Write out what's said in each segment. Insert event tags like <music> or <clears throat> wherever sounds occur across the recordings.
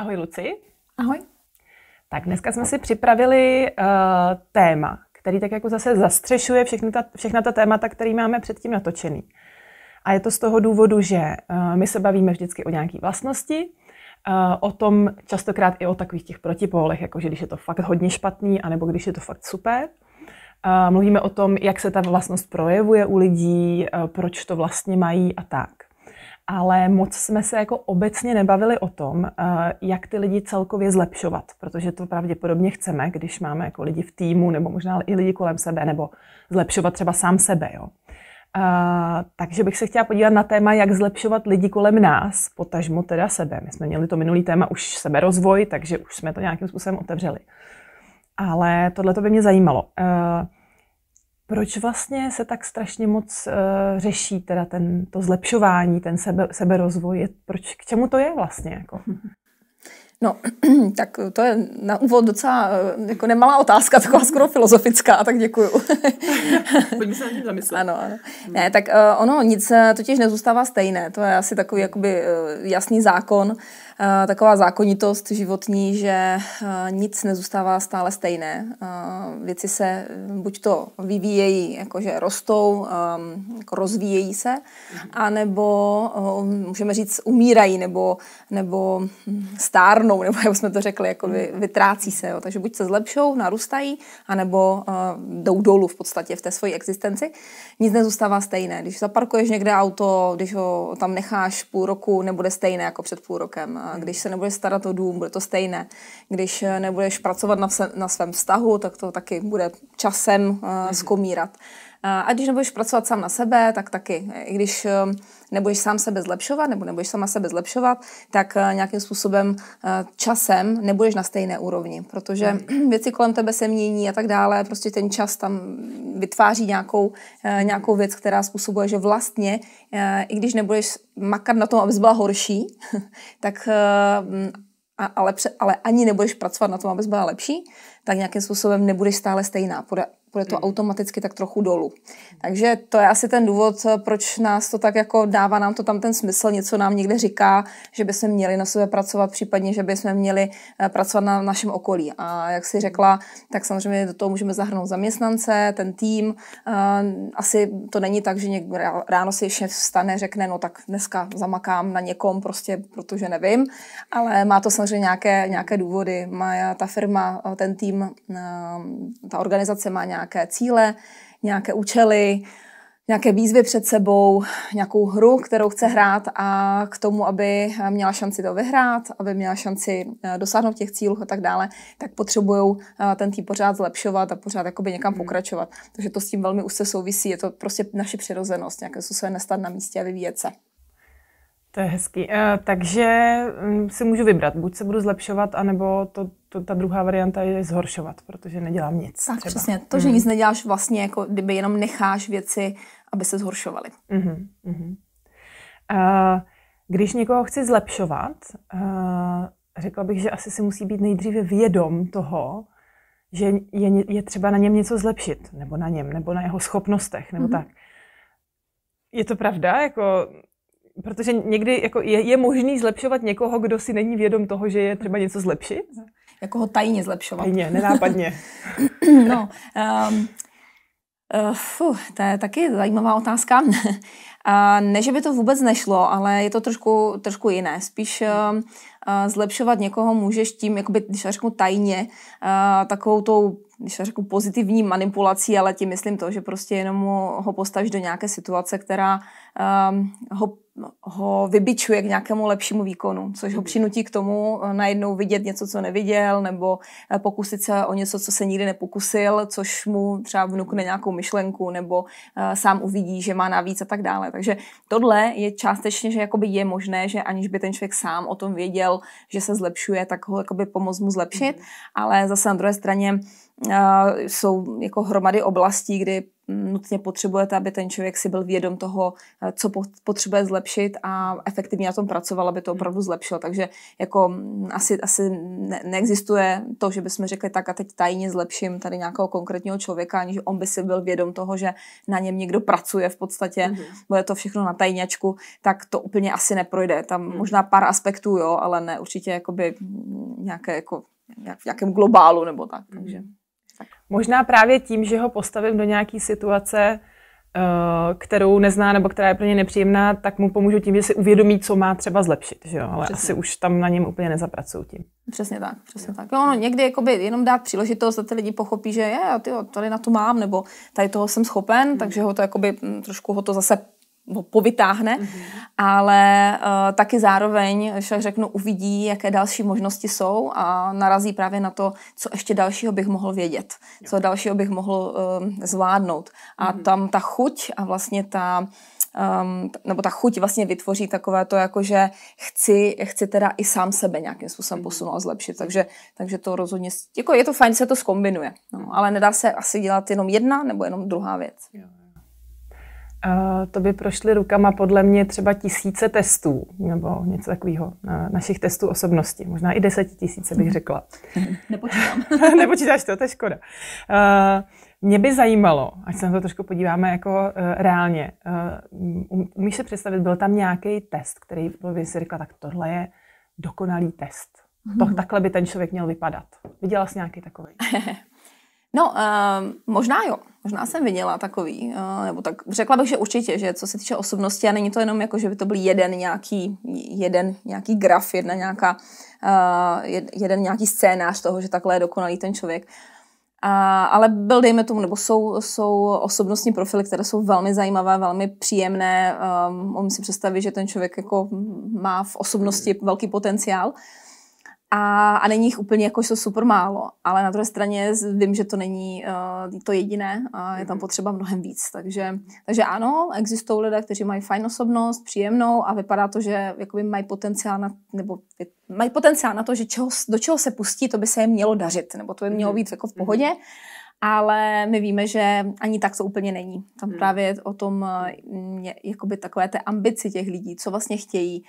Ahoj Luci. Ahoj. Tak dneska jsme si připravili uh, téma, který tak jako zase zastřešuje všechny ta, všechna ta témata, který máme předtím natočený. A je to z toho důvodu, že uh, my se bavíme vždycky o nějaké vlastnosti, uh, o tom častokrát i o takových těch protipólech, jakože když je to fakt hodně špatný, anebo když je to fakt super. Uh, mluvíme o tom, jak se ta vlastnost projevuje u lidí, uh, proč to vlastně mají a tak ale moc jsme se jako obecně nebavili o tom, eh, jak ty lidi celkově zlepšovat, protože to pravděpodobně chceme, když máme jako lidi v týmu, nebo možná i lidi kolem sebe, nebo zlepšovat třeba sám sebe. Jo. Eh, takže bych se chtěla podívat na téma, jak zlepšovat lidi kolem nás, potažmo teda sebe. My jsme měli to minulý téma už seberozvoj, takže už jsme to nějakým způsobem otevřeli. Ale tohle to by mě zajímalo. Uh, proč vlastně se tak strašně moc uh, řeší teda ten, to zlepšování, ten sebe, seberozvoj? Proč, k čemu to je vlastně? Jako? No, <clears throat> tak to je na úvod docela eh, jako nemalá otázka, taková skoro filozofická, tak děkuju. <laughs> Pojďme se na tím zamyslet. Ano, ano. Ne, tak eh, ono nic totiž nezůstává stejné, to je asi takový jakoby jasný zákon. Uh, Eh, taková zákonitost životní, že eh, nic nezůstává stále stejné. Eh, věci se buď to vyvíjejí, jakože rostou, ehm, jako rozvíjejí se, mhm. anebo můžeme říct umírají, nebo, nebo hm, stárnou, nebo jak jsme to řekli, jako vy, mhm. vytrácí se. Jo. Takže buď se zlepšou, narůstají, anebo jdou dolů v podstatě v té své existenci. Nic nezůstává stejné. Když zaparkuješ někde auto, když ho tam necháš půl roku, nebude stejné jako před půl rokem Mhm. když se nebudeš starat o dům, bude to stejné. Když eh, nebudeš pracovat na, se, na svém vztahu, tak to taky bude časem uh, eh, skomírat. Mhm. Mm-hmm. A když nebudeš pracovat sám na sebe, tak taky, i když eh, nebudeš sám sebe zlepšovat nebo nebudeš sama sebe zlepšovat, tak eh, nějakým způsobem eh, časem nebudeš na stejné úrovni, protože <clears throat> věci kolem tebe se mění a tak dále, prostě ten čas tam vytváří nějakou, nějakou věc, která způsobuje, že vlastně, i když nebudeš makat na tom, abys byla horší, <laughs> tak ale, ale ani nebudeš pracovat na tom, abys byla lepší, tak nějakým způsobem nebudeš stále stejná bude to hmm. automaticky tak trochu dolů. Takže to je asi ten důvod, proč nás to tak jako dává nám to tam ten smysl, něco nám někde říká, že by se měli na sebe pracovat, případně, že by jsme měli eh, pracovat na našem okolí. A jak si řekla, tak samozřejmě do toho můžeme zahrnout zaměstnance, ten tým. Eh, asi to není tak, že někdo ráno si šéf vstane, řekne, no tak dneska zamakám na někom prostě, protože nevím, ale má to samozřejmě nějaké, nějaké důvody. Má ta firma, eh, ten tým, ta organizace má nějaké nějaké cíle, nějaké účely, nějaké výzvy před sebou, nějakou hru, kterou chce hrát a k tomu, aby měla šanci to vyhrát, aby měla šanci eh, dosáhnout těch cílů a tak dále, tak potřebují eh, ten tým pořád zlepšovat a pořád jakoby někam mhm. pokračovat. Takže to s tím velmi úzce souvisí, je to prostě naše přirozenost, nějaké se nestat na místě a vyvíjet se. To je hezký. Eh, takže mm, si můžu vybrat, buď se budu zlepšovat, anebo to, to, ta druhá varianta je zhoršovat, protože nedělám nic. Tak třeba. přesně, to, že mm. nic neděláš vlastně, jako kdyby jenom necháš věci, aby se zhoršovaly. Uh-huh, uh-huh. Uh, když někoho chci zlepšovat, uh, řekla bych, že asi si musí být nejdříve vědom toho, že je, je třeba na něm něco zlepšit, nebo na něm, nebo na jeho schopnostech, nebo mm-hmm. tak. Je to pravda? Jako Protože někdy jako je, je možný zlepšovat někoho, kdo si není vědom toho, že je třeba něco zlepšit? Jako ho tajně zlepšovat. Tajně, nenápadně. <laughs> no, um, ehm, uh, eh, fuh, to je taky zajímavá otázka. <laughs> A ne, že by to vůbec nešlo, ale je to trošku, trošku jiné. Spíš uh, zlepšovat někoho můžeš tím, jakoby, když řeknu tajně, uh, takovou tou když to řeknu, pozitivní manipulací, ale tím myslím to, že prostě jenom ho postavíš do nějaké situace, která um, ho, ho vybičuje k nějakému lepšímu výkonu, což ho mhm. přinutí k tomu eh, najednou vidět něco, co neviděl, nebo eh, pokusit se o něco, co se nikdy nepokusil, což mu třeba vnukne nějakou myšlenku, nebo uh, sám uvidí, že má navíc a tak dále. Takže tohle je částečně, že jakoby je možné, že aniž by ten člověk sám o tom věděl, že se zlepšuje, tak ho jakoby pomoct mu zlepšit, mhm. ale zase na druhé straně Eh, jsou jako hromady oblastí, kdy mm, nutně potřebujete, aby ten člověk si byl vědom toho, eh, co potřebuje zlepšit a efektivně na tom pracoval, aby to opravdu zlepšil. Takže jako mm, asi, asi ne, neexistuje to, že bychom řekli tak a teď tajně zlepším tady nějakého konkrétního člověka, aniž on by si byl vědom toho, že na něm někdo pracuje v podstatě, mm-hmm. bude to všechno na tajňačku, tak to úplně asi neprojde. Tam mm-hmm. možná pár aspektů, jo, ale ne určitě jakoby nějaké jako nějak v nějakém globálu nebo tak. Mhm. Takže. Mm-hmm. Možná právě tím, že ho postavím do nějaké situace, eh, kterou nezná nebo která je pro ně nepříjemná, tak mu pomůžu tím, že si uvědomí, co má třeba zlepšit, že jo? ale přesně. asi už tam na něm úplně nezapracují tím. Přesně tak, přesně tak. Jo, no, někdy jakoby jenom dát příležitost, a ty lidi pochopí, že je, tyjo, tady na to mám, nebo tady toho jsem schopen, hmm. takže ho to jakoby, mm, trošku ho to zase povytáhne, mm-hmm. ale uh, taky zároveň, však řeknu, uvidí, jaké další možnosti jsou a narazí právě na to, co ještě dalšího bych mohl vědět, co dalšího bych mohl uh, zvládnout. A mm-hmm. tam ta chuť a vlastně ta um, nebo ta chuť vlastně vytvoří takové to, jako že chci, chci teda i sám sebe nějakým způsobem mhm. posunout a zlepšit. Takže, takže to rozhodně, jako je to fajn, se to skombinuje, no, mhm. ale nedá se asi dělat jenom jedna nebo jenom druhá věc. Jo to by prošly rukama podle mě třeba tisíce testů nebo něco takového, našich testů osobnosti, možná i desetitisíce bych mhm. řekla. <laughs> Nepočítám. <laughs> Nepočítáš to, to je škoda. Mě by zajímalo, ať se na to trošku podíváme jako e, reálně, e, um, umíš si představit, byl tam nějaký test, který by si řekla, tak tohle je dokonalý test. To, mhm. takhle by ten člověk měl vypadat. Viděla jsi nějaký takový? <laughs> No, uh, možná jo. Možná jsem viděla takový, uh, nebo tak řekla bych, že určitě, že co se týče osobnosti, a není to jenom jako, že by to byl jeden nějaký, jeden nějaký graf, jedna nějaká, uh, jeden nějaký scénář toho, že takhle je dokonalý ten člověk. A, ale byl, dejme tomu, nebo jsou, jsou osobnostní profily, které jsou velmi zajímavé, velmi příjemné. Um, on si představit, že ten člověk jako má v osobnosti velký potenciál a, a není jich úplně jako, jsou super málo, ale na druhé straně vím, že to není uh, to jediné a je tam mhm. potřeba mnohem víc. Takže, takže ano, existují lidé, kteří mají fajn osobnost, příjemnou a vypadá to, že jakoby mají potenciál na, nebo mají potenciál na to, že čeho, do čeho se pustí, to by se jim mělo dařit, nebo to by mělo mhm. být jako v mhm. pohodě. Mm-hmm ale my víme, že ani tak to úplně není. Tam hmm. právě o tom eh, jakoby takové té ambici těch lidí, co vlastně chtějí,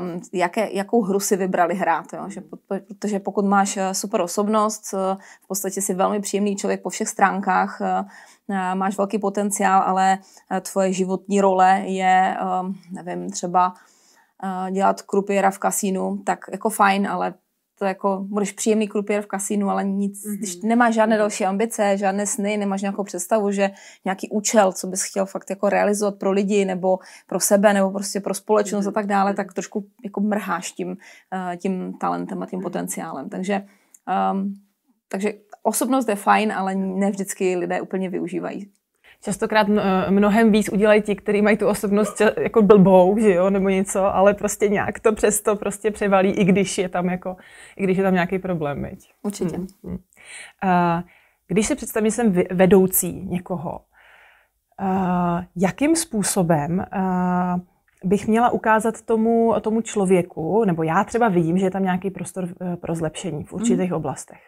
um, jaké, jakou hru si vybrali hrát. Jo? Že, hmm. protože pokud máš eh, super osobnost, eh, v podstatě si velmi příjemný člověk po všech stránkách, máš velký potenciál, ale tvoje životní role je, ehm, nevím, třeba dělat krupiera v kasínu, tak jako fajn, ale to jako, budeš příjemný krupěr v kasínu, ale nic, mm-hmm. když nemáš žádné mhm. další ambice, žádné sny, nemáš nějakou představu, že nějaký účel, co bys chtěl fakt jako realizovat pro lidi nebo pro sebe nebo prostě pro společnost mm-hmm. a mhm. tak dále, tak mhm. trošku jako mrháš tím, eh, tím talentem a tím mm-hmm. potenciálem. Takže, um, takže osobnost je fajn, ale ne vždycky lidé úplně využívají častokrát mnohem víc udělají ti, kteří mají tu osobnost jako blbou, že jo, nebo něco, ale prostě nějak to přesto prostě převalí, i když je tam jako, i když je tam nějaký problém, viď? Určitě. Hmm. Uh, když si představím, že jsem vedoucí někoho, uh, jakým způsobem uh, bych měla ukázat tomu, tomu člověku, nebo já třeba vidím, že je tam nějaký prostor e, pro zlepšení v určitých hmm. oblastech.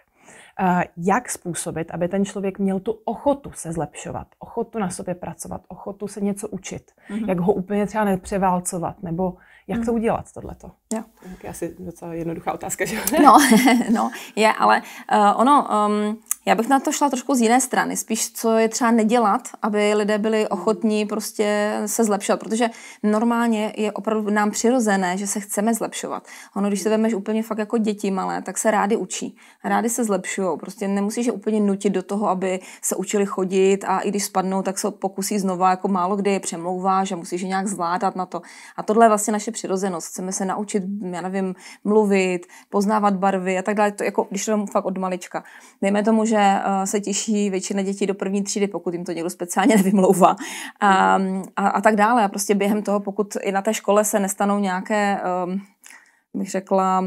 Eh, jak způsobit, aby ten člověk měl tu ochotu se zlepšovat, ochotu na sobě pracovat, ochotu se něco učit, mm-hmm. jak ho úplně třeba nepřeválcovat, nebo jak mm to mhm. udělat, tohleto? Jo. Tak je asi docela jednoduchá otázka, že? no, <laughs> no, je, ale uh, ono... Um, já bych na to šla trošku z jiné strany, spíš co je třeba nedělat, aby lidé byli ochotní prostě se zlepšovat, protože normálně je opravdu nám přirozené, že se chceme zlepšovat. Ono, když se vemeš úplně fakt jako děti malé, tak se rádi učí, rádi se zlepšují, prostě nemusíš je úplně nutit do toho, aby se učili chodit a i když spadnou, tak se pokusí znova, jako málo kdy je přemlouvá, že musíš je nějak zvládat na to. A tohle je vlastně naše přirozenost, chceme se naučit, já nevím, mluvit, poznávat barvy a tak dále, to jako, když to fakt od malička. Dejme tomu, že eh, se těší většina dětí do první třídy, pokud jim to někdo speciálně <laughs> nevymlouvá. A, a, a tak dále. A prostě během toho, pokud i na té škole se nestanou nějaké, eh, bych řekla,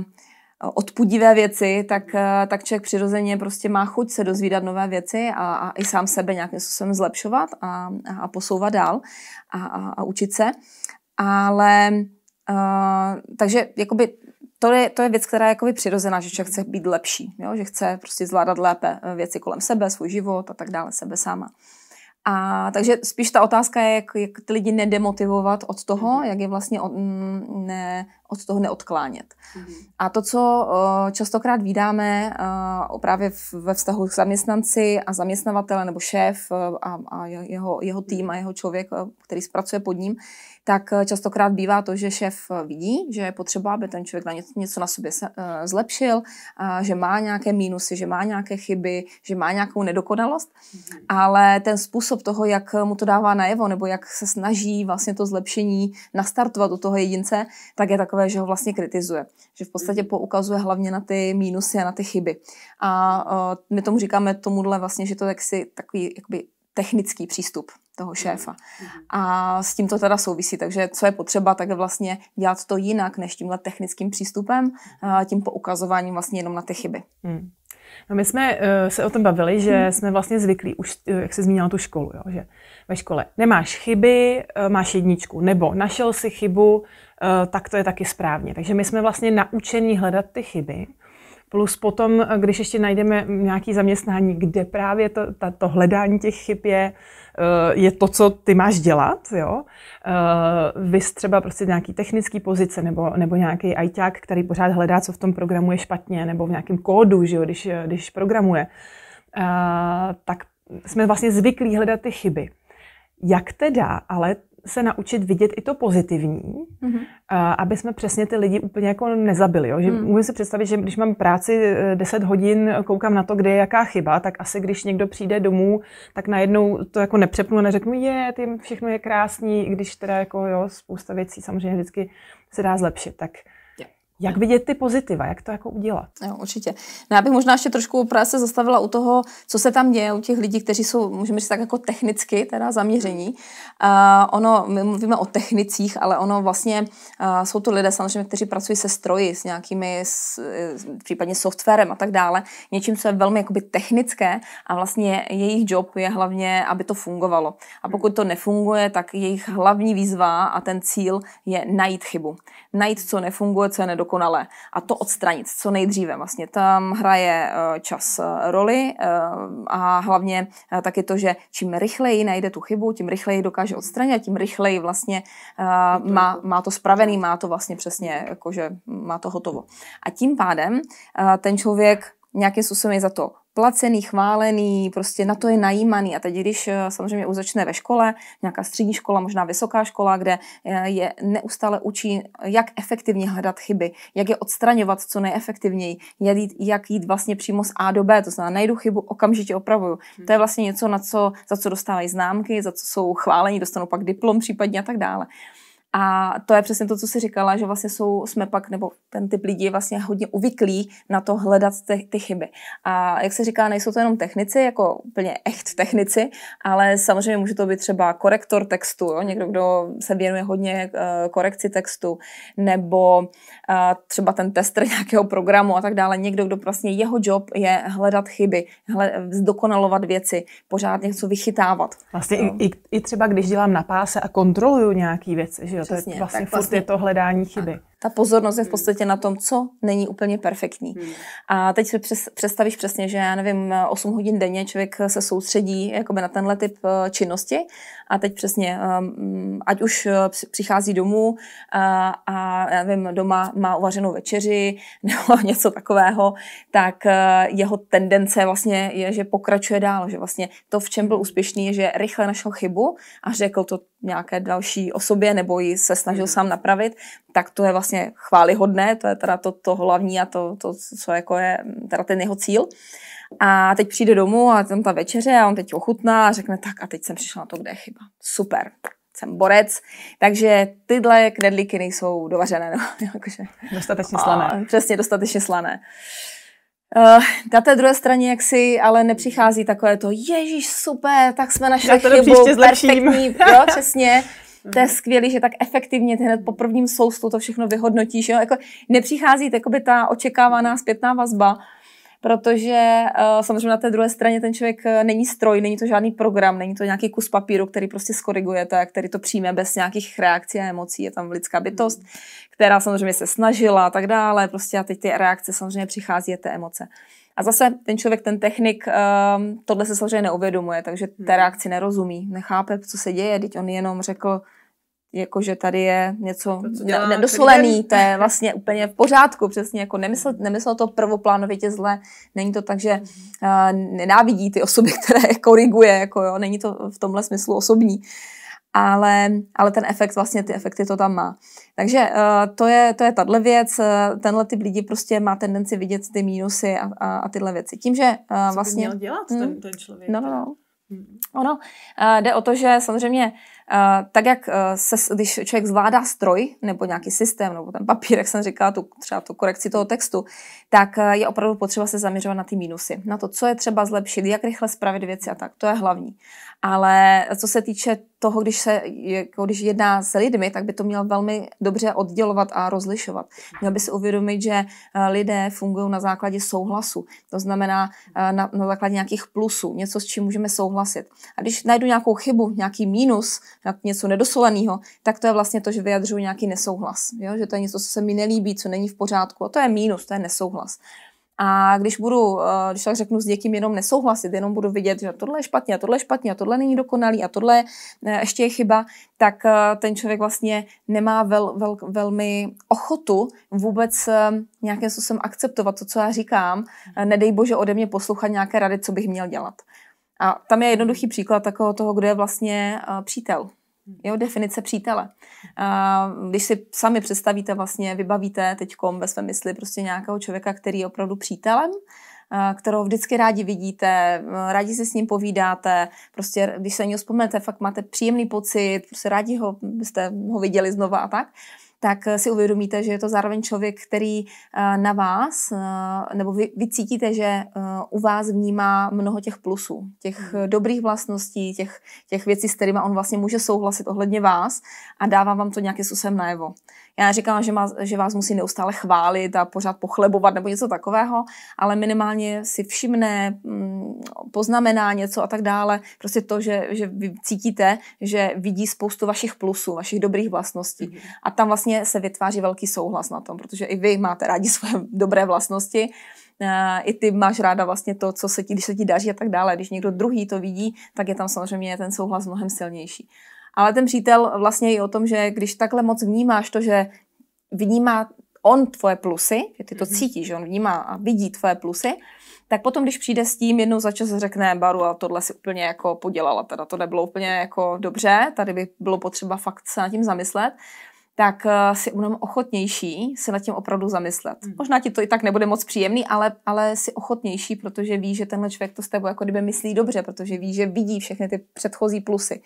odpudivé věci, tak, eh, tak člověk přirozeně prostě má chuť se dozvídat nové věci a, a i sám sebe nějakým způsobem zlepšovat a, a posouvat dál a, a, a učit se. Ale Uh, takže jakoby to je, to je věc, která je jakoby přirozená, že člověk chce být lepší, jo? že chce prostě zvládat lépe eh, věci kolem sebe, svůj život a tak dále, sebe sama. A takže spíš ta otázka je, jak, jak ty lidi nedemotivovat od toho, mm-hmm. jak je vlastně od, mm, ne, od toho neodklánět. Mm-hmm. A to, co uh, častokrát vídáme uh, právě v, ve vztahu k zaměstnanci a zaměstnavatele nebo šéf a, a jeho, jeho tým a jeho člověk, který zpracuje pod ním, tak eh, častokrát bývá to, že šéf eh, vidí, že je potřeba, aby ten člověk na něco, něco na sobě eh, zlepšil, že má nějaké mínusy, že má nějaké chyby, že má nějakou nedokonalost, mhm. ale ten způsob toho, jak mu to dává najevo, nebo jak se snaží vlastně to zlepšení nastartovat u toho jedince, tak je takové, že ho vlastně kritizuje. Že v podstatě mhm. poukazuje hlavně na ty mínusy a na ty chyby. A my tomu říkáme tomuhle vlastně, že to je takový jakoby technický přístup toho mhm. šéfa. Mhm. A s tím to teda souvisí, takže co je potřeba, tak je vlastně dělat to jinak, než tímhle technickým přístupem, mhm. tím poukazováním vlastně jenom na ty chyby. Hmm. No my jsme eh, se o tom bavili, že jsme vlastně zvyklí, už, eh, jak se zmínila tu školu, jo, že ve škole nemáš chyby, eh, máš jedničku, nebo našel si chybu, tak to je taky správně. Takže my jsme vlastně naučení hledat ty chyby, Plus potom, když ještě najdeme nějaké zaměstnání, kde právě to, ta, to hledání těch chyb je, eh, je to, co ty máš dělat, jo. Eh, Vy třeba prostě nějaký technický pozice nebo, nebo nějaký ajťák, který pořád hledá, co v tom programu je špatně, nebo v nějakém kódu, že jo, když, když programuje, eh, tak jsme vlastně zvyklí hledat ty chyby. Jak teda ale se naučit vidět i to pozitivní, mm-hmm. aby jsme přesně ty lidi úplně jako nezabili. Jo? Že mm. Můžu si představit, že když mám práci 10 e, hodin, koukám na to, kde je jaká chyba, tak asi když někdo přijde domů, tak najednou to jako nepřepnu a neřeknu, je, ty všechno je krásný, když teda jako jo, spousta věcí samozřejmě vždycky se dá zlepšit. Tak jak vidět ty pozitiva, jak to jako udělat? Jo, určitě. No, já bych možná ještě trošku právě se zastavila u toho, co se tam děje u těch lidí, kteří jsou, můžeme říct tak jako technicky, teda zaměření. Uh, ono, my mluvíme o technicích, ale ono vlastně uh, jsou to lidé samozřejmě, kteří pracují se stroji, s nějakými, s, případně softwarem a tak dále, něčím, co je velmi jakoby technické a vlastně jejich job je hlavně, aby to fungovalo. A pokud to nefunguje, tak jejich hlavní výzva a ten cíl je najít chybu. Najít, co nefunguje, co je dokonale a to odstranit co nejdříve. Vlastně tam hraje eh, čas eh, roli eh, a hlavně taky to, že čím rychleji najde tu chybu, tím rychleji dokáže odstranit, tím rychleji vlastně má, má to spravený, má to vlastně přesně, jakože má to hotovo. A tím pádem ten člověk nějakým způsobem je za to placený, chválený, prostě na to je najímaný. A teď, když eh, samozřejmě už začne ve škole, nějaká střední škola, možná vysoká škola, kde eh, je neustále učí, jak efektivně hledat chyby, jak je odstraňovat co nejefektivněji, jak jít, jak jít vlastně přímo z A do B, to znamená najdu chybu, okamžitě opravuju. To je vlastně něco, na co, za co dostávají známky, za co jsou chválení, dostanou pak diplom případně a tak dále. A to je přesně to, co si říkala, že vlastně jsou, jsme pak, nebo ten typ lidí je vlastně hodně uvyklý na to hledat ty, ty chyby. A jak se říká, nejsou to jenom technici, jako úplně echt technici, ale samozřejmě může to být třeba korektor textu, jo? někdo, kdo se věnuje hodně uh, korekci textu, nebo uh, třeba ten tester <laughs> nějakého programu a tak dále. Někdo, kdo vlastně jeho job je hledat chyby, hled, zdokonalovat věci, pořád něco vychytávat. Vlastně i, i třeba když dělám na páse a kontroluju nějaký věc, že jo? Přesně, to je vlastně, tak vlastně furt je to hledání chyby. Tak ta pozornost je v hmm. podstatě na tom, co není úplně perfektní. Hmm. A teď si představíš přesně, že já nevím, 8 hodin denně člověk se soustředí jakoby na tenhle typ eh, činnosti a teď přesně, eh, mm, ať už eh, přichází domů a, a já nevím, doma má uvařenou večeři <laughs> nebo něco takového, tak jeho tendence vlastně je, že pokračuje dál, že vlastně to, v čem byl úspěšný, je, že rychle našel chybu a řekl to, nějaké další osobě nebo ji se snažil mhm. sám napravit, tak to je vlastně chválihodné, to je teda to, to hlavní a to, to, co jako je mm, teda ten jeho cíl. A teď přijde domů a tam ta večeře a on teď ochutná a řekne tak a teď jsem přišel na to, kde je chyba. Super, jsem borec, takže tyhle knedlíky nejsou dovařené. No, <laughs> jakože. Dostatečně slané. A, přesně, dostatečně slané. Eh, na té druhé straně jak si ale nepřichází takové to, ježíš, super, tak jsme našli to chybu, perfektní, jo, <laughs> přesně. To je mhm. skvělé, že tak efektivně hned po prvním soustu to všechno vyhodnotíš. Jo? Jako nepřichází ta očekávaná zpětná vazba protože eh, samozřejmě na té druhé straně ten člověk eh, není stroj, není to žádný program, není to nějaký kus papíru, který prostě skorigujete a který to přijme bez nějakých reakcí a emocí. Je tam lidská bytost, hmm. která samozřejmě se snažila a tak dále. Prostě a teď ty reakce samozřejmě přichází a ty emoce. A zase ten člověk, ten technik, ehm, tohle se samozřejmě neuvědomuje, takže té hmm. reakci nerozumí, nechápe, co se děje, teď on jenom řekl, jakože tady je něco nedosolený, to je vlastně úplně v pořádku, přesně jako nemyslel, mhm. nemyslel to prvoplánovitě zle, není to tak, že uh, nenávidí ty osoby, <laughs> které koriguje, jako jo, není to v tomhle smyslu osobní, ale, ale ten efekt, vlastně ty efekty to tam má. Takže uh, to je, to je tahle věc, uh, tenhle typ lidí prostě má tendenci vidět ty mínusy a, a, a tyhle věci. Tím, že uh, vlastně... Co by vlastně- měl dělat hmm, ten, ten člověk? No, no, no. Hmm. Ono, uh, jde o to, že samozřejmě Eh, tak jak eh, se, když člověk zvládá stroj nebo nějaký systém nebo ten papír, <laughs> jak jsem říkala, tu, třeba tu korekci toho textu, tak eh, je opravdu potřeba se zaměřovat na ty mínusy, na to, co je třeba zlepšit, jak rychle spravit věci a tak. To je hlavní. Ale co se týče toho, když, se, jako když jedná s lidmi, tak by to měl velmi dobře oddělovat a rozlišovat. Měl by si uvědomit, že lidé fungují na základě souhlasu, to znamená na, na základě nějakých plusů, něco, s čím můžeme souhlasit. A když najdu nějakou chybu, nějaký mínus, na něco nedosoleného, tak to je vlastně to, že vyjadřuju nějaký nesouhlas. Jo? Že to je něco, co se mi nelíbí, co není v pořádku. A to je mínus, to je nesouhlas. A když budu, eh, když tak řeknu s někým jenom nesouhlasit, jenom budu vidět, že tohle je špatně a tohle je špatně a tohle není dokonalý a tohle eh, ještě je chyba, tak eh, ten člověk vlastně nemá vel, vel, velmi ochotu vůbec nějakým způsobem akceptovat to, co já říkám. Nedej bože ode mě poslouchat nějaké rady, co bych měl dělat. A tam je jednoduchý příklad takového toho, kdo je vlastně eh, přítel. Jo, definice přítele. Když si sami představíte, vlastně vybavíte teď ve své mysli prostě nějakého člověka, který je opravdu přítelem, eh, kterou vždycky rádi vidíte, eh, rádi si s ním povídáte, prostě když se na něj vzpomenete, fakt máte příjemný pocit, prostě rádi ho, byste ho viděli znova a tak. Uh, tak eh, si uvědomíte, že je to zároveň člověk, který eh, na vás, eh, nebo vy, vy cítíte, že u vás vnímá mnoho těch plusů, těch hmm. dobrých vlastností, těch, těch věcí, s kterými on vlastně může souhlasit ohledně vás a dává vám to nějaký způsobem najevo. Já říkám, že, má, že vás musí neustále chválit a pořád pochlebovat nebo něco takového, ale minimálně si všimne, mm, poznamená něco a tak dále. Prostě to, že, že vy cítíte, že vidí spoustu vašich plusů, vašich dobrých vlastností. Mm-hmm. A tam vlastně se vytváří velký souhlas na tom, protože i vy máte rádi svoje dobré vlastnosti eh, i ty máš ráda vlastně to, co se ti, když se ti daří a tak dále. Když někdo druhý to vidí, tak je tam samozřejmě ten souhlas mnohem silnější. Ale ten přítel vlastně je o tom, že když takhle moc vnímáš to, že vnímá on tvoje plusy, že ty to mhm. cítíš, že on vnímá a vidí tvoje plusy, tak potom, když přijde s tím, jednou za čas řekne Baru, a tohle si úplně jako podělala, teda to nebylo úplně jako dobře, tady by bylo potřeba fakt se nad tím zamyslet, tak eh, si mnohem ochotnější se nad tím opravdu zamyslet. Mm. Možná ti to i tak nebude moc příjemný, ale, ale si ochotnější, protože ví, že tenhle člověk to s tebou jako kdyby myslí dobře, protože ví, že vidí všechny ty předchozí plusy.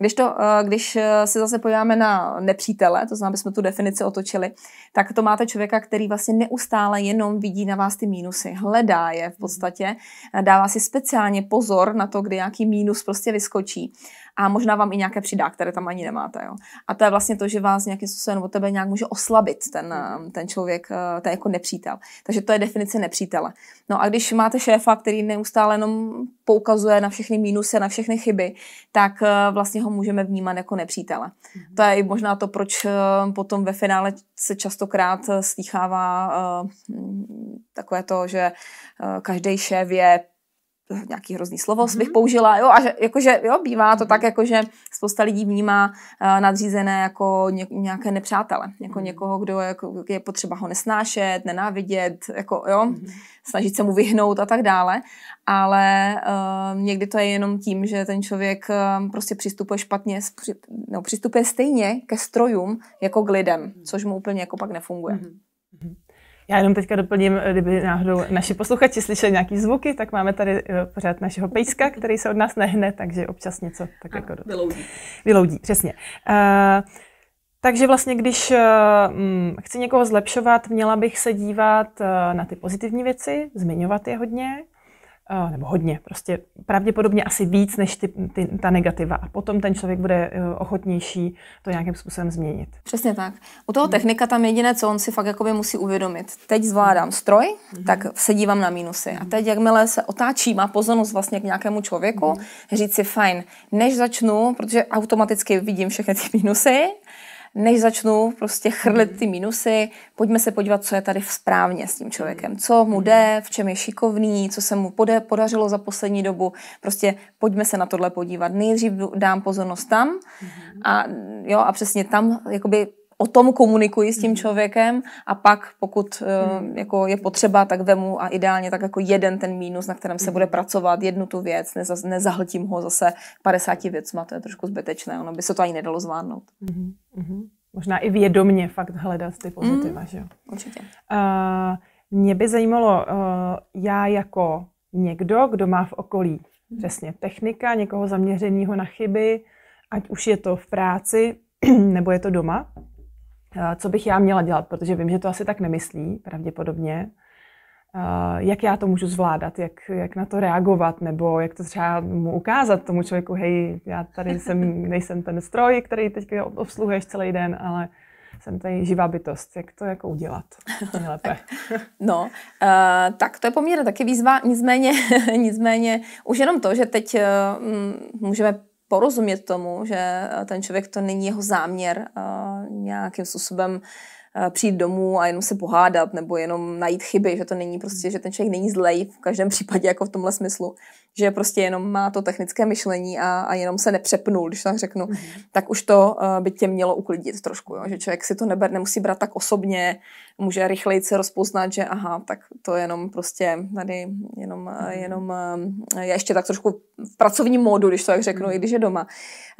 Když, to, eh, když eh, se zase podíváme na nepřítele, to znamená, jsme tu definici otočili, tak to máte člověka, který vlastně neustále jenom vidí na vás ty mínusy, hledá je v podstatě, eh, dává si speciálně pozor na to, kdy nějaký mínus prostě vyskočí a možná vám i nějaké přidá, které tam ani nemáte. Jo. A to je vlastně to, že vás nějakým způsobem od tebe nějak může oslabit ten, ten člověk, ten jako nepřítel. Takže to je definice nepřítele. No a když máte šéfa, který neustále jenom poukazuje na všechny mínusy, na všechny chyby, tak eh, vlastně ho můžeme vnímat jako nepřítele. Mm-hmm. To je i možná to, proč eh, potom ve finále se častokrát eh, stýchává takové to, že každý šéf je nějaký hrozný slovo mm-hmm. bych mhm. použila, jo, a že, jakože, jo, bývá to mm-hmm. tak, jakože spousta lidí vnímá uh, nadřízené jako ně, nějaké nepřátele, jako mm-hmm. někoho, kdo je, jako, je potřeba ho nesnášet, nenávidět, jako, jo, mm-hmm. snažit se mu vyhnout a tak dále, ale uh, někdy to je jenom tím, že ten člověk uh, prostě přistupuje špatně, při, no, přistupuje stejně ke strojům jako k lidem, mm-hmm. což mu úplně jako pak nefunguje. Mm-hmm. Já jenom teďka doplním, eh, kdyby náhodou naši posluchači slyšeli nějaký zvuky, tak máme tady eh, pořád našeho pejska, který se od nás nehne, takže občas něco tak ano, jako... Do... Vyloudí. Vyloudí, přesně. Uh, takže vlastně, když uh, chci někoho zlepšovat, měla bych se dívat na ty pozitivní věci, zmiňovat je hodně, nebo hodně, prostě pravděpodobně asi víc než ty, ty, ta negativa. A potom ten člověk bude eh, ochotnější to nějakým způsobem změnit. Přesně tak. U toho technika tam jediné, co on si fakt jakoby musí uvědomit. Teď zvládám stroj, mm-hmm. tak se dívám na mínusy. A teď, jakmile se otáčí, má pozornost vlastně k nějakému člověku, mm-hmm. říct si fajn, než začnu, protože automaticky vidím všechny ty mínusy, než začnu prostě chrlit mhm. ty minusy, pojďme se podívat, co je tady správně s tím člověkem. Mhm. Co mu mhm. jde, v čem je šikovný, co se mu pode, podařilo za poslední dobu. Prostě pojďme se na tohle podívat. Nejdřív dám pozornost tam a, jo, a přesně tam jakoby o tom komunikuji s tím mhm. člověkem a pak, pokud hmm. jako je potřeba, tak vemu a ideálně tak jako jeden ten mínus, na kterém se mhm. bude pracovat, jednu tu věc, nezahltím ho zase 50 věcma, to je trošku zbytečné, ono by se to ani nedalo zvládnout. Hmm. Hmm. Možná i vědomně fakt hledat ty pozitiva, hmm. že jo? Určitě. Uh, mě by zajímalo, uh, já jako někdo, kdo má v okolí hmm. přesně technika, někoho zaměřeného na chyby, ať už je to v práci, <clears throat> nebo je to doma, Eh, co bych já měla dělat, protože vím, že to asi tak nemyslí, pravděpodobně. Eh, jak já to můžu zvládat, jak, jak na to reagovat, nebo jak to třeba mu ukázat tomu člověku, hej, já tady jsem, <laughs> nejsem ten stroj, který teď obsluhuješ celý den, ale jsem tady živá bytost. Jak to jako udělat nejlépe? <laughs> no, uh, tak to je poměrně taky výzva, nicméně, <laughs> nicméně už jenom to, že teď uh, můžeme porozumět tomu, že eh, ten člověk to není jeho záměr eh, nějakým způsobem eh, přijít domů a jenom se pohádat nebo jenom najít chyby, že to není prostě, že ten člověk není zlej v každém <laughs> případě jako v tomhle smyslu, že prostě jenom má to technické myšlení a, a jenom se nepřepnul, když tak řeknu, mm-hmm. tak už to uh, by tě mělo uklidit trošku, jo? že člověk si to neber, nemusí brát tak osobně, může rychleji se rozpoznat, že aha, tak to je jenom prostě tady jenom, mhm. eh, jenom eh, je ještě tak trošku v pracovním módu, když to tak řeknu, mm. i když je doma.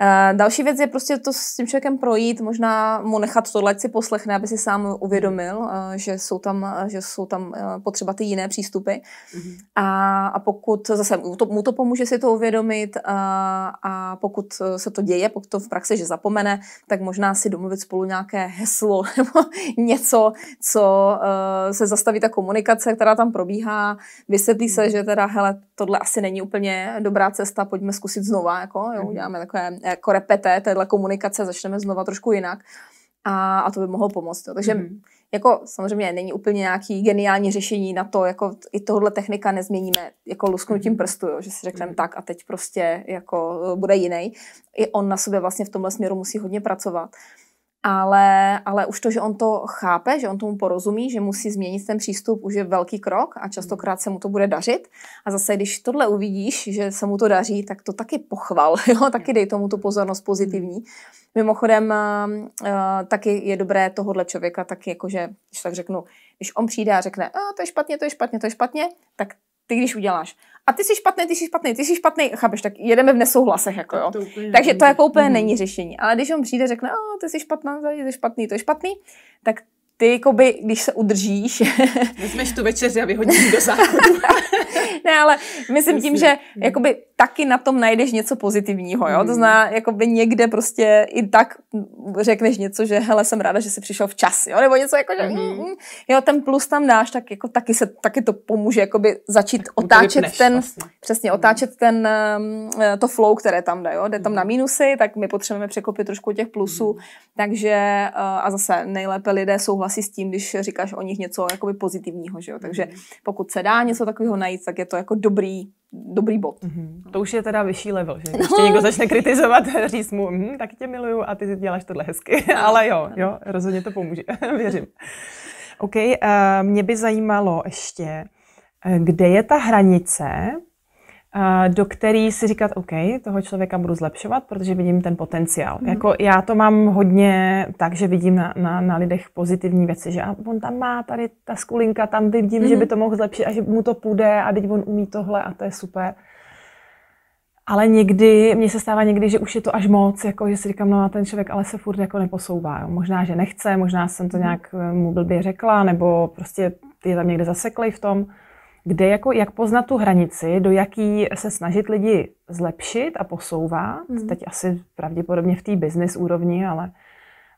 Eh, další věc je prostě to s tím člověkem projít, možná mu nechat tohle, ať si poslechne, aby si sám uvědomil, mhm. že jsou tam, že jsou tam potřeba ty jiné přístupy. Mm. A, a pokud zase mu to, mu to pomůže si to uvědomit a, a pokud se to děje, pokud to v praxi, že zapomene, tak možná si domluvit spolu nějaké heslo <laughs> nebo něco, co eh, se zastaví ta komunikace, která tam probíhá, vysvětlí se, mhm. že teda, hele, tohle asi není úplně dobrá cesta, pojďme zkusit znova, jako, jo, mhm. uděláme takové jako repete téhle komunikace, začneme znova trošku jinak a, a to by mohlo pomoct. Jo. Takže mm-hmm. jako samozřejmě není úplně nějaký geniální řešení na to, jako i tohle technika nezměníme jako lusknutím mhm. prstu, jo, že si řekneme mm-hmm. tak a teď prostě jako eh, bude jiný. I on na sobě vlastně v tomhle směru musí hodně pracovat ale, ale už to, že on to chápe, že on tomu porozumí, že musí změnit ten přístup, už je velký krok a častokrát se mu to bude dařit. A zase, když tohle uvidíš, že se mu to daří, tak to taky pochval, <laughs> jo? taky dej tomu tu pozornost pozitivní. Mimochodem, eh, eh, taky je dobré tohohle člověka taky jakože, když tak řeknu, když on přijde a řekne, a to je špatně, to je špatně, to je špatně, tak ty když uděláš. A ty jsi špatný, ty jsi špatný, ty jsi špatný, chápeš, tak jedeme v nesouhlasech, jako jo. To Takže to jako úplně mhm. není řešení. Ale když on přijde, řekne, oh, ty jsi špatná, to je špatný, to je špatný, tak ty, jakoby, když se udržíš... Vezmeš tu večeři a vyhodíš do záchodu. <laughs> <laughs> ne, ale myslím tím, že mm. jakoby taky na tom najdeš něco pozitivního, jo? To mm. zná, jakoby někde prostě i tak řekneš něco, že hele, jsem ráda, že jsi přišel včas, jo? Nebo něco jako, že mhm. mm, mm, jo, ten plus tam dáš, tak jako taky, se, taky to pomůže jakoby začít tak jako otáčet vypneš, ten, vlastně. přesně, mhm. otáčet ten, um, eh, to flow, které tam dá, jo? Jde tam na mínusy, mhm. tak my potřebujeme překopit trošku těch plusů, takže eh, a zase nejlépe lidé souhlasí s tím, když říkáš o nich něco jakoby pozitivního, že jo? Takže pokud se dá něco takového najít, tak je to jako dobrý, dobrý bod. Mm-hmm. To už je teda vyšší level, že když no. někdo začne kritizovat, <laughs> říct mu, hm, tak tě miluju a ty děláš tohle hezky, <laughs> no. ale jo, jo, rozhodně to pomůže, <laughs> věřím. OK, uh, mě by zajímalo ještě, eh, kde je ta hranice do který si říkat, OK, toho člověka budu zlepšovat, protože vidím ten potenciál. Mm. Jako já to mám hodně tak, že vidím na, na, na lidech pozitivní věci, že a on tam má tady ta skulinka, tam vidím, mm. že mhm. by to mohl zlepšit a že mu to půjde a teď on umí tohle a to je super. Ale někdy, mně se stává někdy, že už je to až moc, jako že si říkám, no a ten člověk ale se furt jako neposouvá. Jo. Možná, že nechce, možná jsem to mhm. nějak eh, mu blbě řekla, nebo prostě je tam někde zaseklej v tom kde jako, jak poznat tu hranici, do jaký se snažit lidi zlepšit a posouvat, mm. teď asi pravděpodobně v té business úrovni, ale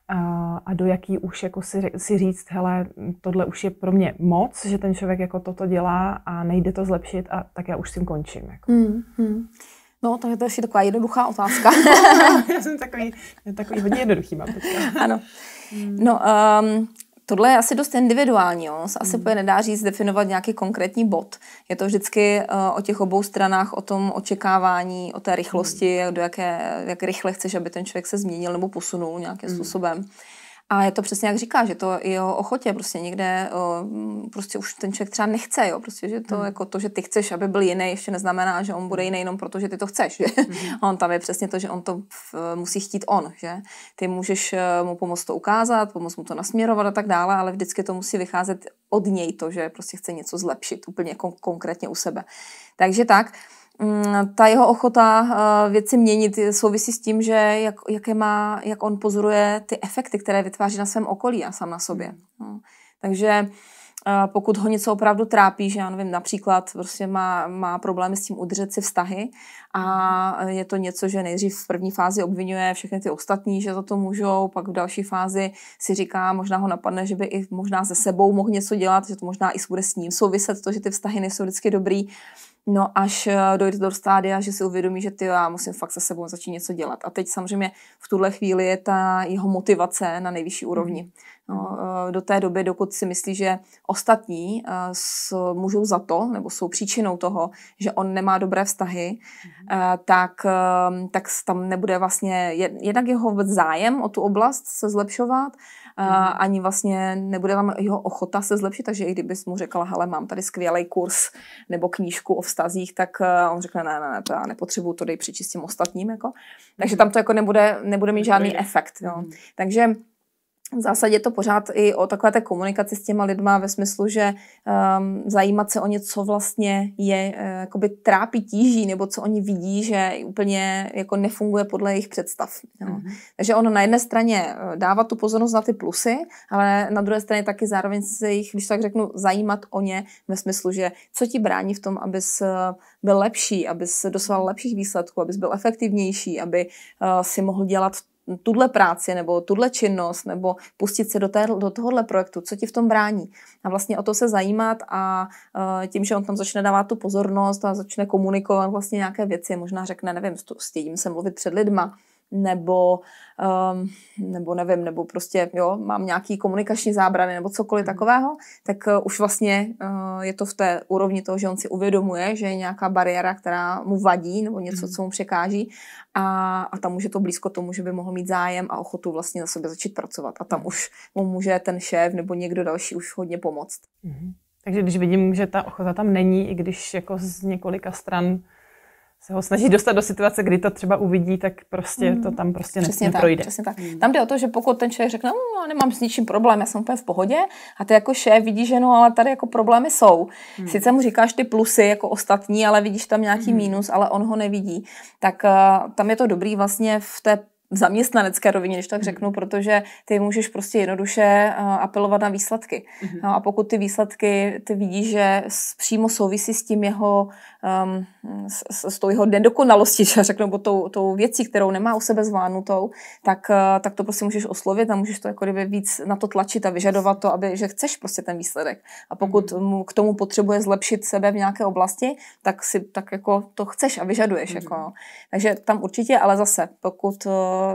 a, a do jaký už jako si, si říct, hele, tohle už je pro mě moc, že ten člověk jako toto dělá a nejde to zlepšit a tak já už s tím končím. Jako. Mm, mm. No, takže to je ještě taková jednoduchá otázka. <laughs> já jsem takový, takový hodně jednoduchý mám teďka. Ano. Hmm. No, um, Tohle je asi dost individuální, jo. asi hmm. nedá říct definovat nějaký konkrétní bod. Je to vždycky uh, o těch obou stranách, o tom očekávání, o té rychlosti, hmm. do jaké, jak rychle chceš, aby ten člověk se změnil nebo posunul nějakým hmm. způsobem. A je to přesně jak říká, že to je o ochotě, prostě někde o, mm, prostě už ten člověk třeba nechce, jo, prostě, že to, hmm. jako to, že ty chceš, aby byl jiný, ještě neznamená, že on bude hmm. jiný jenom proto, že ty to chceš, že? Hmm. <laughs> on tam je přesně to, že on to v, musí chtít on, že ty můžeš eh, mu pomoct to ukázat, pomoct mu to nasměrovat a tak dále, ale vždycky to musí vycházet od něj to, že prostě chce něco zlepšit úplně kon- konkrétně u sebe. Takže tak, Mm, ta jeho ochota eh, věci měnit souvisí s tím, že jak, jaké má, jak on pozoruje ty efekty, které vytváří na svém okolí a sám na sobě. Mm. No. Takže eh, pokud ho něco opravdu trápí, že já nevím, například prostě má, má problémy s tím udržet si vztahy a mm. je to něco, že nejdřív v první fázi obvinuje všechny ty ostatní, že za to můžou, pak v další fázi si říká, možná ho napadne, že by i možná se sebou mohl něco dělat, že to možná i bude s ním souviset to, že ty vztahy nejsou vždycky dobrý No až eh, dojde do stádia, že si uvědomí, že ty já musím fakt se sebou začít něco dělat. A teď samozřejmě v tuhle chvíli je ta jeho motivace na nejvyšší mhm. úrovni. No, eh, do té doby, dokud si myslí, že ostatní eh, můžou za to, nebo jsou příčinou toho, že on nemá dobré vztahy, mhm. tak, tak tam nebude vlastně jednak jeho zájem o tu oblast se zlepšovat a mhm. ani vlastně nebude tam jeho ochota se zlepšit, takže i kdybys mu řekla, hele, mám tady skvělý kurz nebo knížku o vztazích, tak eh, on řekne, ne, ne, ne, to já nepotřebuju, to dej přečistím ostatním, jako. Takže tam to jako nebude, nebude mít žádný efekt, no. Takže v zásadě je to pořád i o takové té komunikaci s těma lidma ve smyslu, že um, zajímat se o ně, co vlastně je, uh, jakoby trápí tíží, nebo co oni vidí, že úplně jako nefunguje podle jejich představ. Jo. Mm. Takže ono na jedné straně eh, dávat tu pozornost na ty plusy, ale na druhé straně taky zároveň se jich, když tak řeknu, zajímat o ně ve smyslu, že co ti brání v tom, abys eh, byl lepší, abys dosáhl lepších výsledků, abys byl efektivnější, aby uh, si mohl dělat tuhle práci nebo tuhle činnost nebo pustit se do, té, do tohohle projektu, co ti v tom brání. A vlastně o to se zajímat a eh, tím, že on tam začne dávat tu pozornost a začne komunikovat vlastně nějaké věci, možná řekne, nevím, s tím se mluvit před lidma, nebo, um, nebo nevím, nebo prostě jo, mám nějaký komunikační zábrany nebo cokoliv hmm. takového, tak eh, už vlastně uh, je to v té úrovni toho, že on si uvědomuje, že je nějaká bariéra, která mu vadí nebo něco, hmm. co mu překáží a, a tam už je to blízko tomu, že by mohl mít zájem a ochotu vlastně na sobě začít pracovat a tam hmm. už mu může ten šéf nebo někdo další už hodně pomoct. Mm-hmm. Takže když vidím, že ta ochota tam není, i když jako z několika stran se ho snaží dostat do situace, kdy to třeba uvidí, tak prostě to mm, tam prostě přesně neprojde. Tak, přesně tak. Mm. Tam jde o to, že pokud ten člověk řekne, no, nemám s ničím problém, já jsem úplně v pohodě, a ty jako šéf vidíš, že no, ale tady jako problémy jsou. Mm. Sice mu říkáš ty plusy jako ostatní, ale vidíš tam nějaký mm. mínus, ale on ho nevidí. Tak uh, tam je to dobrý vlastně v té v zaměstnanecké rovině, když tak hmm. řeknu, protože ty můžeš prostě jednoduše eh, apelovat na výsledky. Mm-hmm. No a pokud ty výsledky ty vidíš, že přímo souvisí s tím jeho, um, s, s tou jeho nedokonalostí, <laughs> že řeknu, nebo tou, tou věcí, kterou nemá u sebe zvládnutou, tak, eh, tak to prostě můžeš oslovit a můžeš to jako kdyby víc na to tlačit a vyžadovat to, aby, že chceš prostě ten výsledek. A pokud mhm. mu, k tomu potřebuje zlepšit sebe v nějaké oblasti, tak si tak jako to chceš a vyžaduješ. Mm-hmm. Jako. No. Takže tam určitě, ale zase, pokud eh,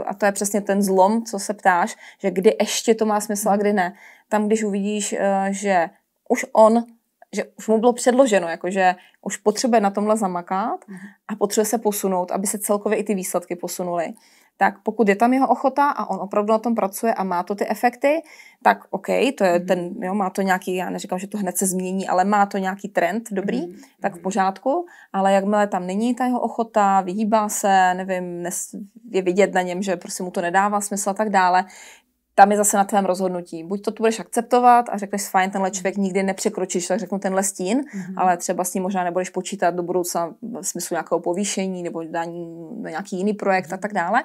a to je přesně ten zlom, co se ptáš, že kdy ještě to má smysl a kdy ne. Tam, když uvidíš, eh, že už on že už mu bylo předloženo, jakože už potřebuje na tomhle zamakat mhm. a potřebuje se posunout, aby se celkově i ty výsledky posunuly tak pokud je tam jeho ochota a on opravdu na tom pracuje a má to ty efekty, tak OK, to je mhm. ten, jo, má to nějaký, já neříkám, že to hned se změní, ale má to nějaký trend dobrý, mm. tak v mhm. pořádku, ale jakmile tam není ta jeho ochota, vyhýbá se, nevím, je vidět na něm, že prostě mu to nedává smysl a tak dále, tam je zase na tvém rozhodnutí. Buď to tu budeš akceptovat a řekneš, fajn, tenhle člověk mhm. nikdy nepřekročíš, tak řeknu tenhle stín, mm-hmm. ale třeba s ním možná nebudeš počítat do budoucna v smyslu nějakého povýšení nebo daní na nějaký jiný projekt a mhm. tak dále.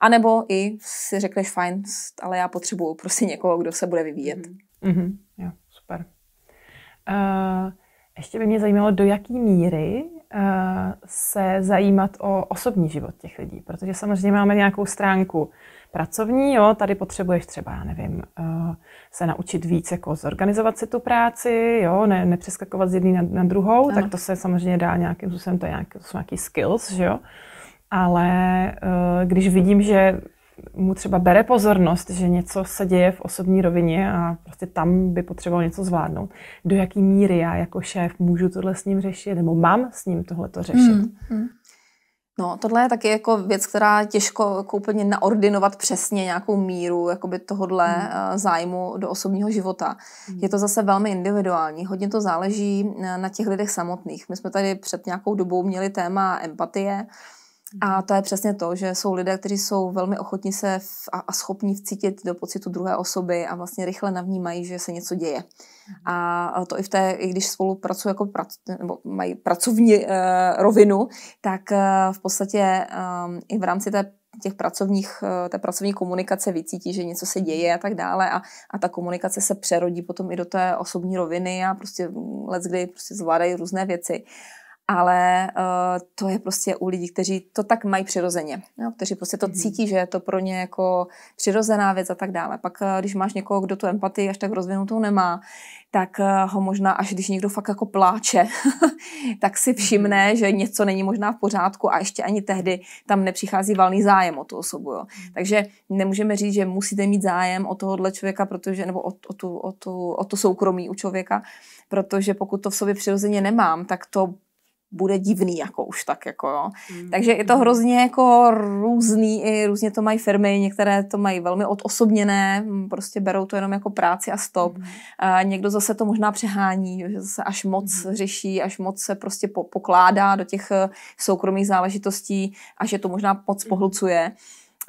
A nebo i si řekneš, fajn, ale já potřebuju prostě někoho, kdo se bude vyvíjet. Mm-hmm. Jo, super. Uh, ještě by mě zajímalo, do jaký míry se zajímat o osobní život těch lidí, protože samozřejmě máme nějakou stránku pracovní, jo, tady potřebuješ třeba, já nevím, eh, se naučit víc, jako zorganizovat si tu práci, jo, ne, nepřeskakovat z jedné na, na druhou, ano. tak to se samozřejmě dá nějakým způsobem, to, nějak, to jsou nějaký skills, že jo, ale eh, když vidím, že mu třeba bere pozornost, že něco se děje v osobní rovině a prostě tam by potřeboval něco zvládnout. Do jaký míry já jako šéf můžu tohle s ním řešit, nebo mám s ním tohle to řešit? Mm, mm. No, tohle je taky jako věc, která je těžko jako úplně naordinovat přesně nějakou míru jakoby tohodle hmm. Eh, zájmu do osobního života. Mm. Je to zase velmi individuální, hodně to záleží eh, na těch lidech samotných. My jsme tady před nějakou dobou měli téma empatie, a mhm. to je přesně to, že jsou lidé, kteří jsou velmi ochotní se v, a, a schopní vcítit do pocitu druhé osoby a vlastně rychle navnímají, že se něco děje. Mhm. A to i v té, i když spolu pracují jako prac, nebo mají pracovní uh, rovinu, tak uh, v podstatě um, i v rámci té těch pracovních, eh, té pracovní komunikace vycítí, že něco se děje a tak dále a, a ta komunikace se přerodí potom i do té osobní roviny a prostě let, kdy prostě zvládají různé věci. Uh, ale uh, to je prostě u lidí, kteří to tak mají přirozeně, jo, kteří prostě to mm-hmm. cítí, že je to pro ně jako přirozená věc a tak dále. Pak uh, když máš někoho, kdo tu empatii až tak rozvinutou nemá, tak uh, ho možná, až když někdo fakt jako pláče, <laughs> tak si mhm. všimne, že něco není možná v pořádku a ještě ani tehdy tam nepřichází valný zájem o tu osobu. Jo. Mhm. Takže nemůžeme říct, že musíte mít zájem o tohohle člověka, protože, nebo o, o, tu, o, tu, o to soukromí u člověka, protože pokud to v sobě přirozeně nemám, tak to bude divný, jako už tak, jako jo. Mm. Takže je to hmm. hrozně jako různý, i různě to mají firmy, některé to mají velmi odosobněné, hm, prostě berou to jenom jako práci a stop. Mm. A někdo zase to možná přehání, že zase až moc mm. řeší, až moc se prostě po, pokládá do těch eh, soukromých záležitostí a že to možná moc hmm. pohlcuje.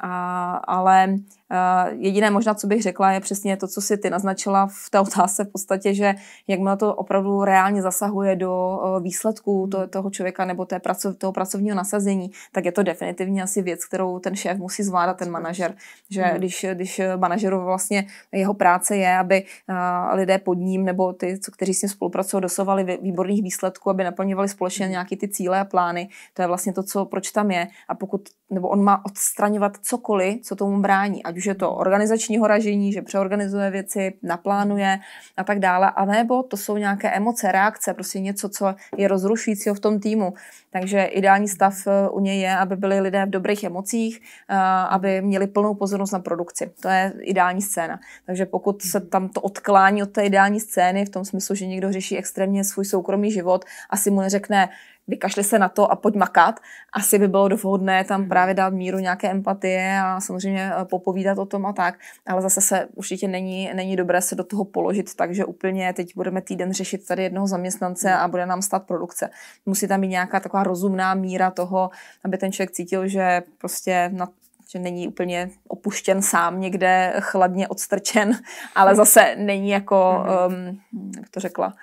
A, ale Eh, jediné možná, co bych řekla, je přesně to, co si ty naznačila v té otázce v podstatě, že jakmile to opravdu reálně zasahuje do eh, výsledků hmm. toho člověka nebo té pracov, toho pracovního nasazení, tak je to definitivně asi věc, kterou ten šéf musí zvládat, ten manažer. Že hmm. když, když manažeru vlastně jeho práce je, aby eh, lidé pod ním nebo ty, co, kteří s ním spolupracují, dosovali výborných výsledků, aby naplňovali společně hmm. nějaké ty cíle a plány. To je vlastně to, co proč tam je. A pokud, nebo on má odstraňovat cokoliv, co tomu brání, ať už už je to organizačního ražení, že přeorganizuje věci, naplánuje a tak dále, a nebo to jsou nějaké emoce, reakce, prostě něco, co je rozrušujícího v tom týmu. Takže ideální stav eh, u něj je, aby byli lidé v dobrých emocích, eh, aby měli plnou pozornost na produkci. To je ideální scéna. Takže pokud se tam to odklání od té ideální scény, v tom smyslu, že někdo řeší extrémně svůj soukromý život, asi mu neřekne, vykašli se na to a pojď makat. Asi by bylo vhodné tam mhm. právě dát míru nějaké empatie a samozřejmě eh, popovídat o tom a tak, ale zase se určitě není, není dobré se do toho položit, takže úplně teď budeme týden řešit tady jednoho zaměstnance mhm. a bude nám stát produkce. Musí tam být nějaká taková rozumná míra toho, aby ten člověk cítil, že prostě na že není úplně opuštěn sám někde, chladně odstrčen, <laughs> ale mhm. zase není jako, um, jak to řekla,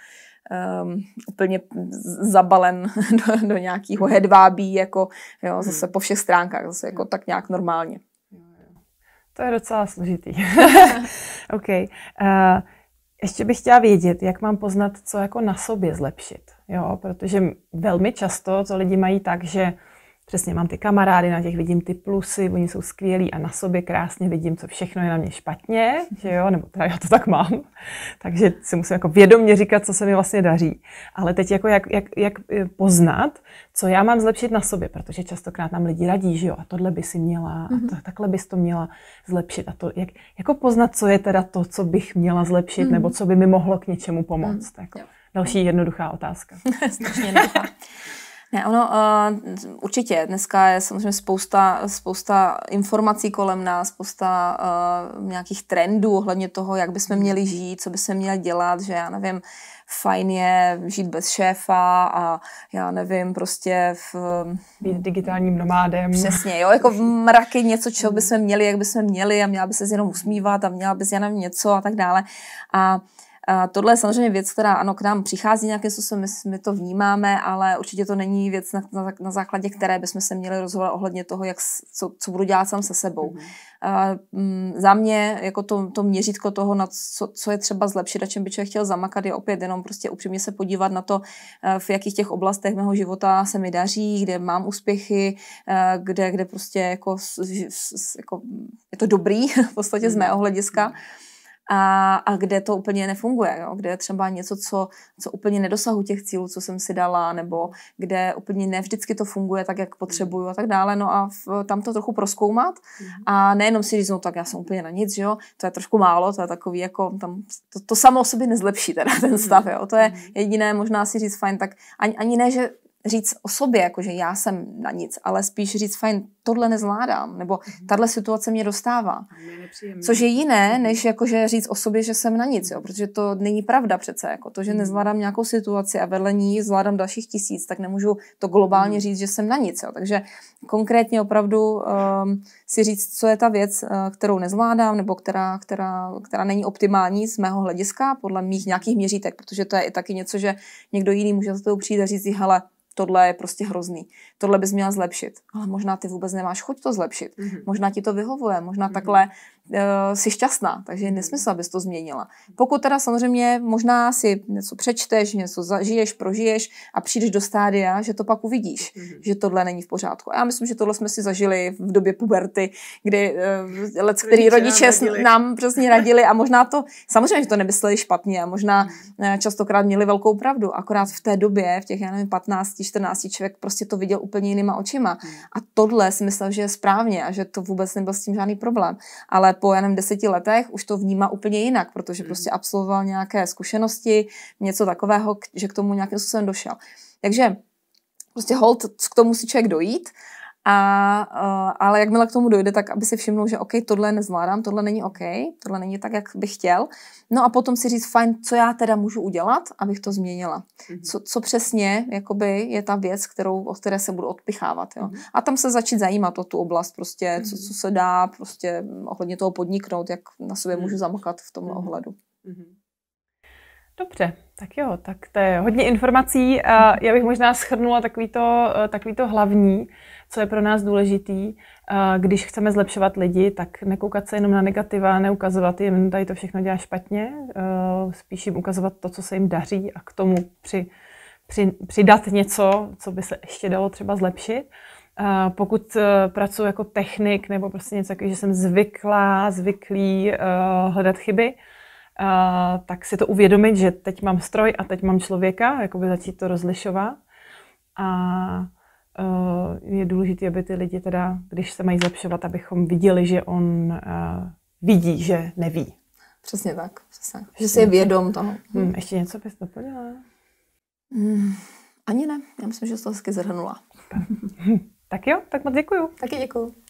um, úplně zabalen <laughs> do, do nějakého hedvábí, jako jo, hmm. zase po všech stránkách, zase jako tak nějak normálně. To je docela složitý. <laughs> OK. Uh, ještě bych chtěla vědět, jak mám poznat, co jako na sobě zlepšit. Jo, protože velmi často to lidi mají tak, že přesně mám ty kamarády, na těch vidím ty plusy, oni jsou skvělí a na sobě krásně vidím, co všechno je na mě špatně, že jo, nebo teda já to tak mám. <laughs> Takže si musím jako vědomě říkat, co se mi vlastně daří. Ale teď jako jak, jak, jak e, poznat, co já mám zlepšit na sobě, protože častokrát nám lidi radí, že jo, a tohle by si měla, a mhm. to, takhle bys to měla zlepšit. A to, jak, jako poznat, co je teda to, co bych měla zlepšit, nebo mhm. co by mi mohlo k něčemu pomoct. Mhm. Jako. Další jednoduchá otázka. <laughs> Strašně jednoduchá. <laughs> Ne, ono uh, určitě. Dneska je samozřejmě spousta, spousta informací kolem nás, spousta uh, nějakých trendů ohledně toho, jak bychom hmm. měli žít, co by se měli dělat, že já nevím, fajn je žít bez šéfa a já nevím, prostě v... Eh, Být digitálním nomádem. Přesně, jo, jako <laughs> mraky něco, čeho hmm. bychom měli, jak bychom měli a měla by se jenom usmívat a měla by se jenom něco a tak dále. A uh, a tohle je samozřejmě věc, která ano, k nám přichází nějakým způsobem, my, my to vnímáme, ale určitě to není věc, na, na, na základě které bychom se měli rozhodovat ohledně toho, jak, co, co budu dělat sám se sebou. Mhm. A, m, mm, za mě jako to, to měřítko toho, na co, co je třeba zlepšit a čem by člověk chtěl zamakat, je opět jenom prostě upřímně se podívat na to, eh, v jakých těch oblastech mého života se mi daří, kde mám úspěchy, eh, kde, kde prostě jako, jako mm, je to dobrý <laughs> v podstatě z mhm. mého hlediska. Mm a, a kde to úplně nefunguje, jo? kde je třeba něco, co, co úplně nedosahu těch cílů, co jsem si dala, nebo kde úplně ne vždycky to funguje tak, jak potřebuju a tak dále. No a v, tam to trochu proskoumat mhm. a nejenom si říct, no tak já jsem úplně na nic, jo? to je trošku málo, to je takový jako tam, to, to samo o sobě nezlepší teda ten stav, mhm. jo? to je mhm. jediné možná si říct fajn, tak ani, ani ne, že říct o sobě, jakože já jsem na nic, ale spíš říct, fajn, tohle nezvládám, nebo mhm. tahle situace mě dostává. Což je jiné, než jakože říct o sobě, že jsem na nic, jo, protože to není pravda přece. Jako to, že mhm. nezvládám nějakou situaci a vedle ní zvládám dalších tisíc, tak nemůžu to globálně mhm. říct, že jsem na nic. Jo. Takže konkrétně opravdu um, si říct, co je ta věc, eh, kterou nezvládám, nebo která, která, která není optimální z mého hlediska, podle mých nějakých měřítek, protože to je i taky něco, že někdo jiný může za to přijít a říct, hele, tohle je prostě hrozný, tohle bys měla zlepšit. Ale možná ty vůbec nemáš chuť to zlepšit, mm-hmm. možná ti to vyhovuje, možná mm-hmm. takhle Eh, jsi šťastná, takže je nesmysl, mm. abys to změnila. Pokud teda samozřejmě možná si něco přečteš, něco zažiješ, prožiješ a přijdeš do stádia, že to pak uvidíš, mm-hmm. že tohle není v pořádku. A já myslím, že tohle jsme si zažili v době puberty, kdy uh, let, který rodiče nám, radili. nám přesně radili a možná to, samozřejmě, že to nemysleli špatně a možná mm-hmm. častokrát měli velkou pravdu, akorát v té době, v těch, já nevím, 15, 14 člověk prostě to viděl úplně jinýma očima. Mm. A tohle si myslel, že je správně a že to vůbec nebyl s tím žádný problém. Ale po jenom deseti letech už to vnímá úplně jinak, protože hmm. prostě absolvoval nějaké zkušenosti, něco takového, že k tomu nějakým způsobem došel. Takže prostě hold, k tomu musí člověk dojít a, eh, ale jakmile k tomu dojde, tak aby si všimnul, že OK, tohle nezvládám, tohle není OK, tohle není tak, jak bych chtěl. No a potom si říct, fajn, co já teda můžu udělat, abych to změnila. Mm-hmm. Co, co přesně jakoby, je ta věc, kterou, o které se budu odpichávat. Jo? Mm-hmm. A tam se začít zajímat o tu oblast, prostě, mm-hmm. co, mhm. co se dá prostě ohledně toho podniknout, jak na sobě můžu mhm. zamokat v tom mhm. ohledu. Mm-hmm. Dobře, tak jo, tak to je hodně informací. A já bych možná schrnula eh, takový to hlavní, co je pro nás důležitý. Eh, když chceme zlepšovat lidi, tak nekoukat se jenom na negativa, neukazovat jim, no, tady to všechno dělá špatně, eh, spíš jim ukazovat to, co se jim daří a k tomu při, při, přidat něco, co by se ještě dalo třeba zlepšit. Pokud pracuji jako technik nebo prostě něco takového, že jsem zvyklá, zvyklý hledat chyby, a, tak si to uvědomit, že teď mám stroj a teď mám člověka, jakoby začít to rozlišovat. A, a e, je důležité, aby ty lidi teda, když se mají zlepšovat, abychom viděli, že on a, e, vidí, že neví. Přesně tak, přesně. Že si je vědom toho. Hmm, ještě něco bys doplnila? Hmm, ani ne, já myslím, že jsi to hezky zhrnula. tak jo, tak moc děkuju. Taky děkuju.